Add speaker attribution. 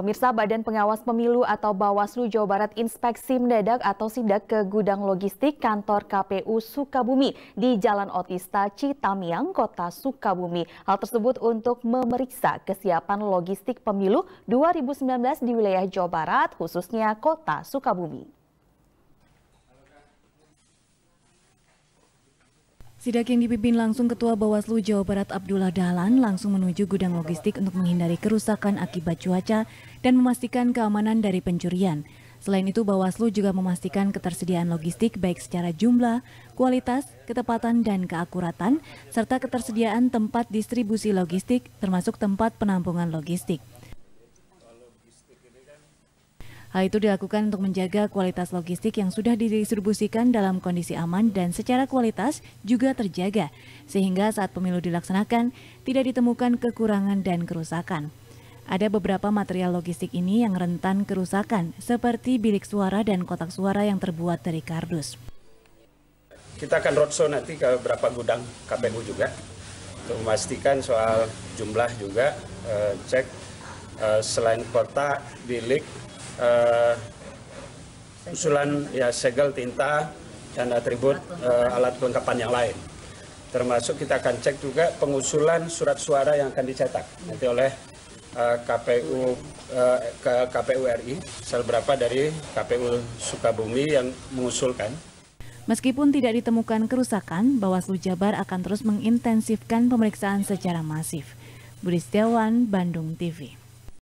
Speaker 1: Pemirsa Badan Pengawas Pemilu atau Bawaslu Jawa Barat inspeksi mendadak atau sidak ke gudang logistik kantor KPU Sukabumi di Jalan Otista Citamiang, Kota Sukabumi. Hal tersebut untuk memeriksa kesiapan logistik pemilu 2019 di wilayah Jawa Barat, khususnya Kota Sukabumi.
Speaker 2: Sidak yang dipimpin langsung Ketua Bawaslu Jawa Barat Abdullah Dahlan langsung menuju gudang logistik untuk menghindari kerusakan akibat cuaca dan memastikan keamanan dari pencurian. Selain itu, Bawaslu juga memastikan ketersediaan logistik baik secara jumlah, kualitas, ketepatan, dan keakuratan, serta ketersediaan tempat distribusi logistik termasuk tempat penampungan logistik. Hal itu dilakukan untuk menjaga kualitas logistik yang sudah didistribusikan dalam kondisi aman dan secara kualitas juga terjaga, sehingga saat pemilu dilaksanakan tidak ditemukan kekurangan dan kerusakan. Ada beberapa material logistik ini yang rentan kerusakan, seperti bilik suara dan kotak suara yang terbuat dari kardus.
Speaker 3: Kita akan roadshow nanti ke beberapa gudang KPU juga, untuk memastikan soal jumlah juga, eh, cek eh, selain kotak, bilik, uh, usulan ya segel tinta dan atribut uh, alat kelengkapan yang lain termasuk kita akan cek juga pengusulan surat suara yang akan dicetak nanti oleh uh, eh, KPU uh, ke KPU RI sel berapa dari KPU Sukabumi yang mengusulkan
Speaker 2: Meskipun tidak ditemukan kerusakan, Bawaslu Jabar akan terus mengintensifkan pemeriksaan secara masif. Budi Setiawan, Bandung TV.